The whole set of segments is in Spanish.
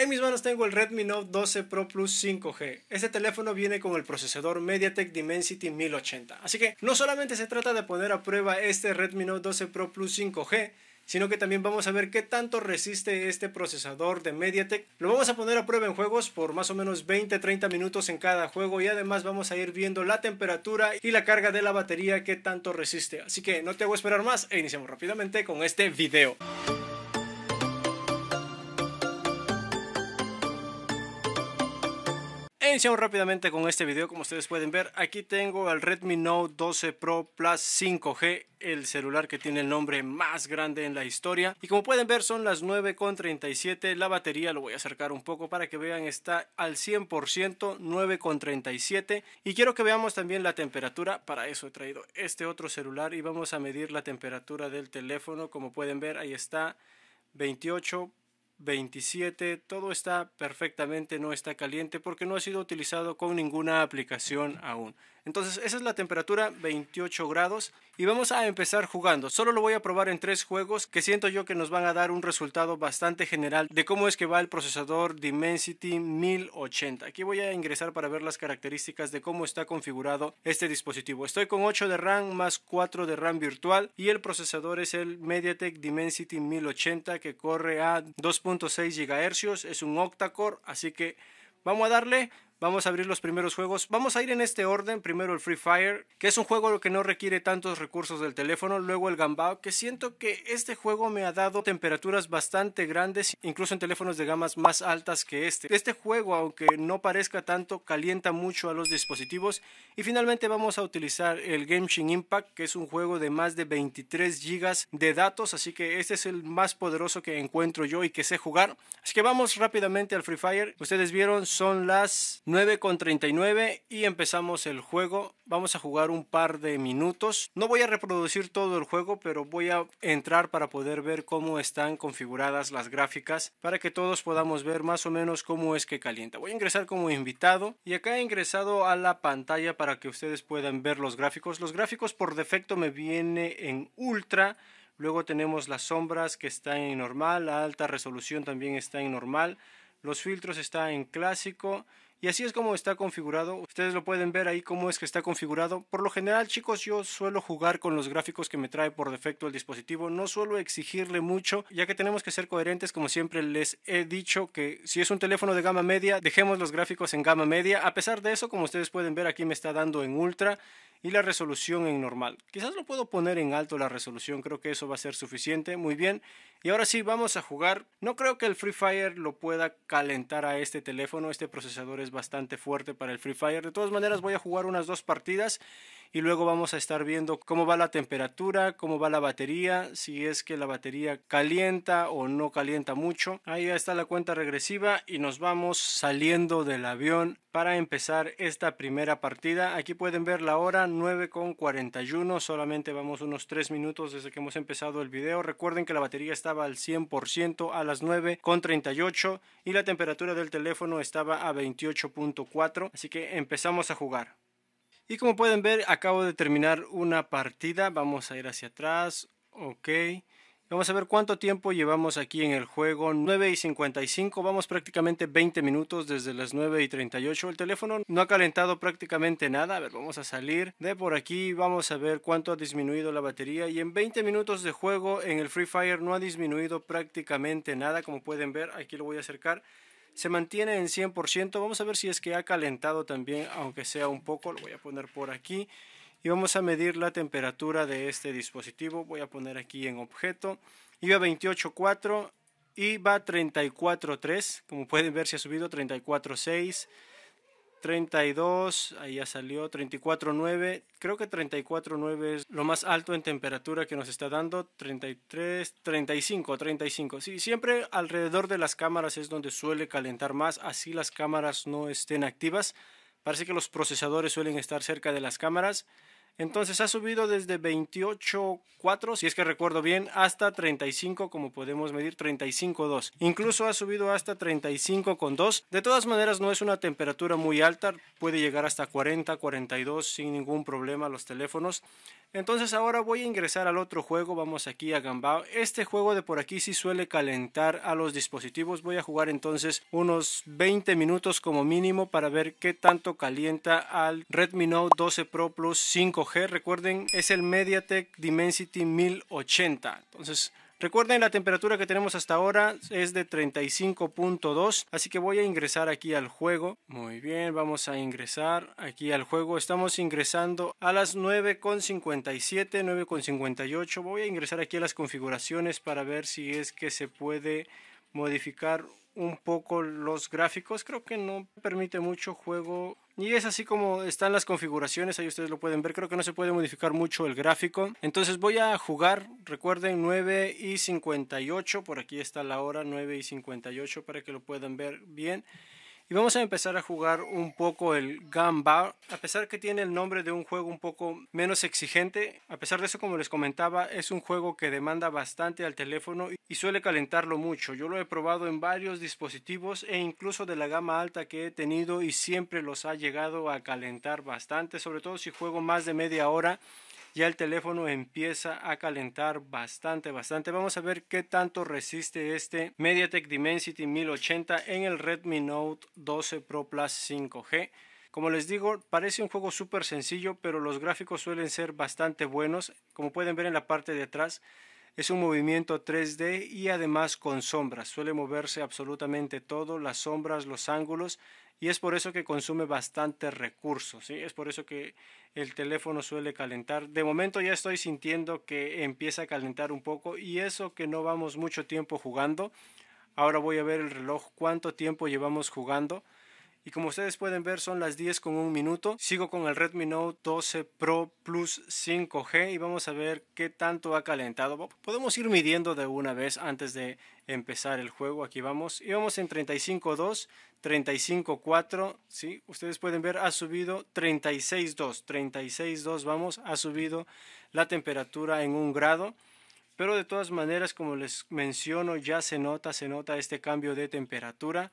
En mis manos tengo el Redmi Note 12 Pro Plus 5G. Este teléfono viene con el procesador MediaTek Dimensity 1080. Así que no solamente se trata de poner a prueba este Redmi Note 12 Pro Plus 5G, sino que también vamos a ver qué tanto resiste este procesador de MediaTek. Lo vamos a poner a prueba en juegos por más o menos 20-30 minutos en cada juego y además vamos a ir viendo la temperatura y la carga de la batería qué tanto resiste. Así que no te hago esperar más e iniciamos rápidamente con este video. Iniciamos rápidamente con este video, como ustedes pueden ver, aquí tengo al Redmi Note 12 Pro Plus 5G, el celular que tiene el nombre más grande en la historia. Y como pueden ver son las 9.37, la batería lo voy a acercar un poco para que vean está al 100%, 9.37. Y quiero que veamos también la temperatura, para eso he traído este otro celular y vamos a medir la temperatura del teléfono, como pueden ver ahí está 28 27, todo está perfectamente, no está caliente porque no ha sido utilizado con ninguna aplicación aún. Entonces esa es la temperatura, 28 grados. Y vamos a empezar jugando. Solo lo voy a probar en tres juegos que siento yo que nos van a dar un resultado bastante general de cómo es que va el procesador Dimensity 1080. Aquí voy a ingresar para ver las características de cómo está configurado este dispositivo. Estoy con 8 de RAM más 4 de RAM virtual y el procesador es el MediaTek Dimensity 1080 que corre a 2.6 GHz. Es un octa-core, así que vamos a darle... Vamos a abrir los primeros juegos. Vamos a ir en este orden. Primero el Free Fire, que es un juego que no requiere tantos recursos del teléfono. Luego el Gambao, que siento que este juego me ha dado temperaturas bastante grandes, incluso en teléfonos de gamas más altas que este. Este juego, aunque no parezca tanto, calienta mucho a los dispositivos. Y finalmente vamos a utilizar el Genshin Impact, que es un juego de más de 23 GB de datos. Así que este es el más poderoso que encuentro yo y que sé jugar. Así que vamos rápidamente al Free Fire. Ustedes vieron, son las 9 con 39 y empezamos el juego. Vamos a jugar un par de minutos. No voy a reproducir todo el juego, pero voy a entrar para poder ver cómo están configuradas las gráficas para que todos podamos ver más o menos cómo es que calienta. Voy a ingresar como invitado y acá he ingresado a la pantalla para que ustedes puedan ver los gráficos. Los gráficos por defecto me viene en ultra. Luego tenemos las sombras que están en normal, la alta resolución también está en normal, los filtros están en clásico, y así es como está configurado. Ustedes lo pueden ver ahí cómo es que está configurado. Por lo general, chicos, yo suelo jugar con los gráficos que me trae por defecto el dispositivo. No suelo exigirle mucho, ya que tenemos que ser coherentes. Como siempre les he dicho que si es un teléfono de gama media, dejemos los gráficos en gama media. A pesar de eso, como ustedes pueden ver, aquí me está dando en ultra y la resolución en normal. Quizás lo puedo poner en alto la resolución, creo que eso va a ser suficiente. Muy bien, y ahora sí vamos a jugar. No creo que el Free Fire lo pueda calentar a este teléfono, este procesador es bastante fuerte para el Free Fire. De todas maneras voy a jugar unas dos partidas y luego vamos a estar viendo cómo va la temperatura, cómo va la batería, si es que la batería calienta o no calienta mucho. Ahí ya está la cuenta regresiva y nos vamos saliendo del avión para empezar esta primera partida. Aquí pueden ver la hora 9.41, solamente vamos unos 3 minutos desde que hemos empezado el video. Recuerden que la batería estaba al 100% a las 9.38 y la temperatura del teléfono estaba a 28.4, así que empezamos a jugar. Y como pueden ver, acabo de terminar una partida. Vamos a ir hacia atrás. Ok. Vamos a ver cuánto tiempo llevamos aquí en el juego. 9 y 55, vamos prácticamente 20 minutos desde las 9 y 38. El teléfono no ha calentado prácticamente nada. A ver, vamos a salir de por aquí. Vamos a ver cuánto ha disminuido la batería. Y en 20 minutos de juego en el Free Fire no ha disminuido prácticamente nada. Como pueden ver, aquí lo voy a acercar se mantiene en 100%. Vamos a ver si es que ha calentado también, aunque sea un poco. Lo voy a poner por aquí. Y vamos a medir la temperatura de este dispositivo. Voy a poner aquí en objeto. Iba 28.4 y va 34.3. Como pueden ver, se ha subido 34.6. 32, ahí ya salió, 34.9. Creo que 34.9 es lo más alto en temperatura que nos está dando. 33, 35, 35. Sí, siempre alrededor de las cámaras es donde suele calentar más, así las cámaras no estén activas. Parece que los procesadores suelen estar cerca de las cámaras. Entonces ha subido desde 28.4, si es que recuerdo bien, hasta 35, como podemos medir 35.2. Incluso ha subido hasta 35.2. De todas maneras, no es una temperatura muy alta, puede llegar hasta 40, 42 sin ningún problema los teléfonos. Entonces ahora voy a ingresar al otro juego, vamos aquí a Gambao. Este juego de por aquí sí suele calentar a los dispositivos. Voy a jugar entonces unos 20 minutos como mínimo para ver qué tanto calienta al Redmi Note 12 Pro Plus 5 recuerden, es el MediaTek Dimensity 1080. Entonces, Recuerden la temperatura que tenemos hasta ahora es de 35.2 así que voy a ingresar aquí al juego muy bien vamos a ingresar aquí al juego estamos ingresando a las 9.57 9.58 voy a ingresar aquí a las configuraciones para ver si es que se puede modificar un poco los gráficos. Creo que no permite mucho juego. Y es así como están las configuraciones, ahí ustedes lo pueden ver, creo que no se puede modificar mucho el gráfico. Entonces voy a jugar, recuerden 9 y 58, por aquí está la hora 9 y 58 para que lo puedan ver bien. Y vamos a empezar a jugar un poco el Gamba. A pesar que tiene el nombre de un juego un poco menos exigente, a pesar de eso, como les comentaba, es un juego que demanda bastante al teléfono y suele calentarlo mucho. Yo lo he probado en varios dispositivos e incluso de la gama alta que he tenido y siempre los ha llegado a calentar bastante, sobre todo si juego más de media hora ya el teléfono empieza a calentar bastante, bastante. Vamos a ver qué tanto resiste este MediaTek Dimensity 1080 en el Redmi Note 12 Pro Plus 5G. Como les digo, parece un juego súper sencillo, pero los gráficos suelen ser bastante buenos. Como pueden ver en la parte de atrás, es un movimiento 3D y además con sombras. Suele moverse absolutamente todo, las sombras, los ángulos y es por eso que consume bastantes recursos, ¿sí? es por eso que el teléfono suele calentar. De momento ya estoy sintiendo que empieza a calentar un poco y eso que no vamos mucho tiempo jugando. Ahora voy a ver el reloj cuánto tiempo llevamos jugando y como ustedes pueden ver son las 10 con un minuto. Sigo con el Redmi Note 12 Pro Plus 5G y vamos a ver qué tanto ha calentado. Podemos ir midiendo de una vez antes de empezar el juego. Aquí vamos. y vamos en 35.2, 35.4. ¿sí? Ustedes pueden ver ha subido 36.2. 36.2 vamos. Ha subido la temperatura en un grado pero de todas maneras como les menciono ya se nota se nota este cambio de temperatura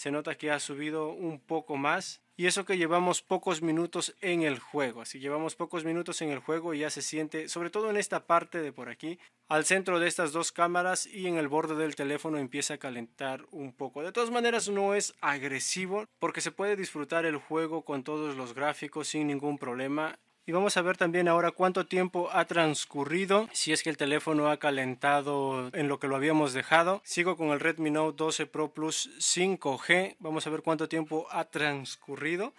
se nota que ha subido un poco más. Y eso que llevamos pocos minutos en el juego. Así llevamos pocos minutos en el juego y ya se siente, sobre todo en esta parte de por aquí, al centro de estas dos cámaras y en el borde del teléfono empieza a calentar un poco. De todas maneras no es agresivo porque se puede disfrutar el juego con todos los gráficos sin ningún problema. Y vamos a ver también ahora cuánto tiempo ha transcurrido, si es que el teléfono ha calentado en lo que lo habíamos dejado. Sigo con el Redmi Note 12 Pro Plus 5G, vamos a ver cuánto tiempo ha transcurrido.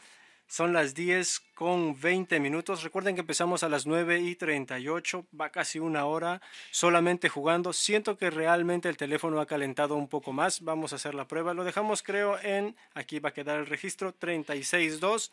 Son las 10 con 20 minutos. Recuerden que empezamos a las 9 y 38, va casi una hora solamente jugando. Siento que realmente el teléfono ha calentado un poco más. Vamos a hacer la prueba. Lo dejamos creo en, aquí va a quedar el registro, 36.2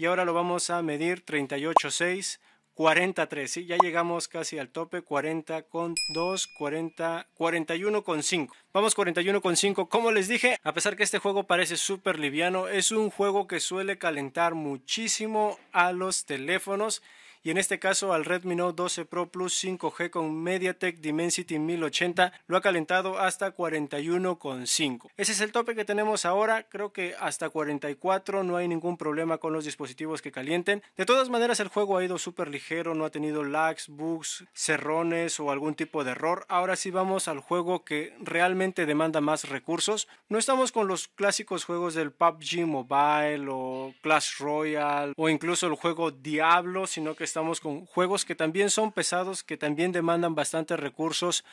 y ahora lo vamos a medir 38.6, 43, ya llegamos casi al tope, 40 con 2, 40, 41 5. Vamos 41 5, como les dije, a pesar que este juego parece súper liviano, es un juego que suele calentar muchísimo a los teléfonos y en este caso al Redmi Note 12 Pro Plus 5G con MediaTek Dimensity 1080 lo ha calentado hasta 41,5. Ese es el tope que tenemos ahora, creo que hasta 44 no hay ningún problema con los dispositivos que calienten. De todas maneras el juego ha ido súper ligero, no ha tenido lags, bugs, cerrones o algún tipo de error. Ahora sí vamos al juego que realmente demanda más recursos. No estamos con los clásicos juegos del PUBG Mobile o Clash Royale o incluso el juego Diablo, sino que estamos con juegos que también son pesados, que también demandan bastantes recursos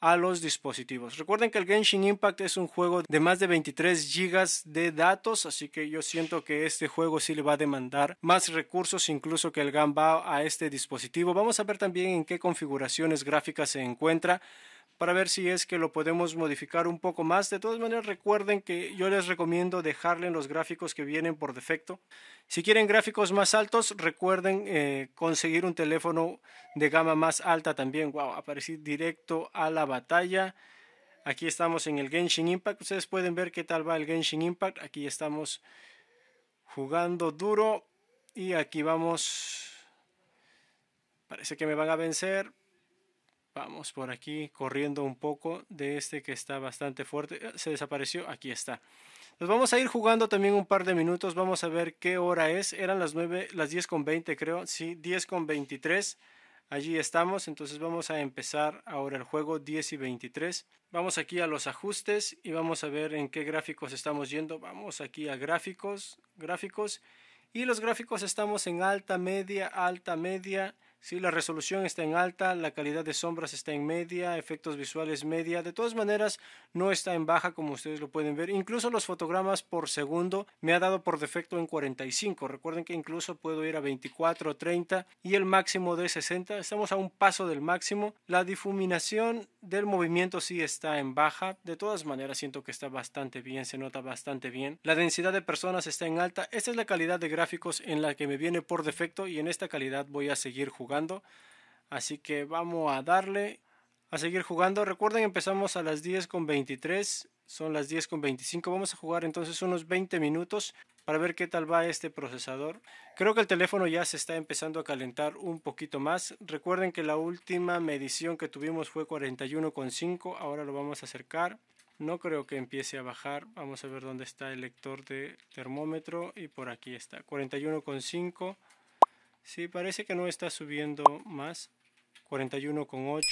a los dispositivos. Recuerden que el Genshin Impact es un juego de más de 23 gigas de datos, así que yo siento que este juego sí le va a demandar más recursos incluso que el Gambao, a este dispositivo. Vamos a ver también en qué configuraciones gráficas se encuentra para ver si es que lo podemos modificar un poco más. De todas maneras, recuerden que yo les recomiendo dejarle los gráficos que vienen por defecto. Si quieren gráficos más altos, recuerden eh, conseguir un teléfono de gama más alta también. Wow, aparecí directo a la batalla. Aquí estamos en el Genshin Impact. Ustedes pueden ver qué tal va el Genshin Impact. Aquí estamos jugando duro. Y aquí vamos. Parece que me van a vencer. Vamos por aquí corriendo un poco de este que está bastante fuerte. Eh, se desapareció, aquí está. Nos vamos a ir jugando también un par de minutos. Vamos a ver qué hora es. Eran las 9, las diez con veinte creo. Sí, diez con veintitrés. Allí estamos, entonces vamos a empezar ahora el juego 10 y 23. Vamos aquí a los ajustes y vamos a ver en qué gráficos estamos yendo. Vamos aquí a gráficos, gráficos. Y los gráficos estamos en alta, media, alta, media. Sí, la resolución está en alta, la calidad de sombras está en media, efectos visuales media. De todas maneras, no está en baja como ustedes lo pueden ver. Incluso los fotogramas por segundo me ha dado por defecto en 45. Recuerden que incluso puedo ir a 24, 30 y el máximo de 60. Estamos a un paso del máximo. La difuminación del movimiento sí está en baja. De todas maneras, siento que está bastante bien, se nota bastante bien. La densidad de personas está en alta. Esta es la calidad de gráficos en la que me viene por defecto y en esta calidad voy a seguir jugando Así que vamos a darle a seguir jugando. Recuerden, empezamos a las 10 con 23. Son las 10 con 25. Vamos a jugar entonces unos 20 minutos para ver qué tal va este procesador. Creo que el teléfono ya se está empezando a calentar un poquito más. Recuerden que la última medición que tuvimos fue 41,5. Ahora lo vamos a acercar. No creo que empiece a bajar. Vamos a ver dónde está el lector de termómetro. Y por aquí está. 41,5. Sí, parece que no está subiendo más. 41,8,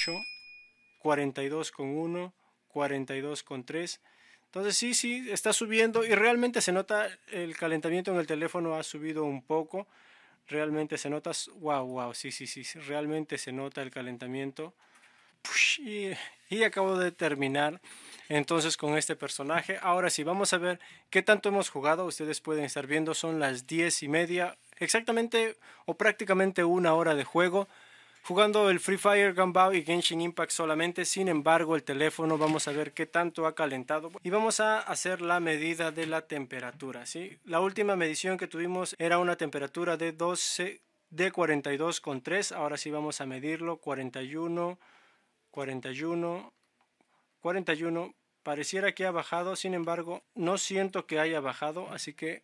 42,1, 42,3. Entonces sí, sí, está subiendo y realmente se nota el calentamiento en el teléfono ha subido un poco. Realmente se nota, wow, wow, sí, sí, sí, realmente se nota el calentamiento. Y, acabo de terminar entonces con este personaje. Ahora sí, vamos a ver qué tanto hemos jugado. Ustedes pueden estar viendo, son las 10 y media exactamente o prácticamente una hora de juego jugando el Free Fire, Gunbow y Genshin Impact solamente. Sin embargo, el teléfono vamos a ver qué tanto ha calentado y vamos a hacer la medida de la temperatura. ¿sí? La última medición que tuvimos era una temperatura de 12 de 42,3. Ahora sí vamos a medirlo 41 41 41 Pareciera que ha bajado, sin embargo, no siento que haya bajado, así que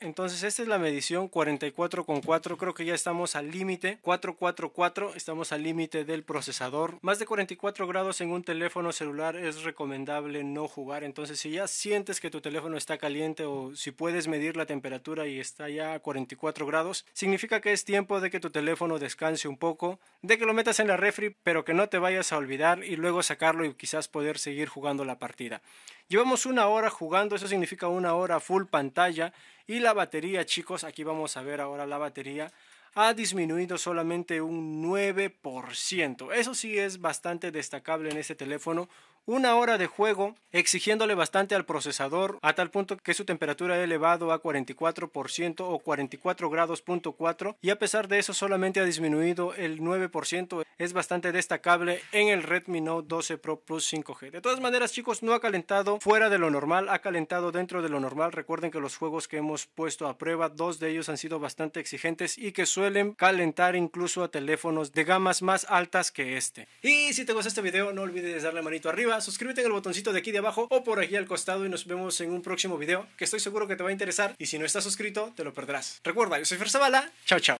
Entonces, esta es la medición 44,4. Creo que ya estamos al límite. 444, estamos al límite del procesador. Más de 44 grados en un teléfono celular es recomendable no jugar. Entonces, si ya sientes que tu teléfono está caliente o si puedes medir la temperatura y está ya a 44 grados, significa que es tiempo de que tu teléfono descanse un poco, de que lo metas en la refri, pero que no te vayas a olvidar y luego sacarlo y quizás poder seguir jugando la partida. Llevamos una hora jugando, eso significa una hora full pantalla. Y la batería, chicos, aquí vamos a ver ahora la batería, ha disminuido solamente un 9%. Eso sí es bastante destacable en este teléfono una hora de juego, exigiéndole bastante al procesador, a tal punto que su temperatura ha elevado a 44% o 44 grados y a pesar de eso solamente ha disminuido el 9%, es bastante destacable en el Redmi Note 12 Pro Plus 5G. De todas maneras, chicos, no ha calentado fuera de lo normal, ha calentado dentro de lo normal. Recuerden que los juegos que hemos puesto a prueba, dos de ellos han sido bastante exigentes y que suelen calentar incluso a teléfonos de gamas más altas que este. Y si te gustó este video, no olvides darle manito arriba suscríbete en el botoncito de aquí de abajo o por aquí al costado y nos vemos en un próximo video que estoy seguro que te va a interesar y si no estás suscrito te lo perderás. Recuerda, yo soy Fer chao chao.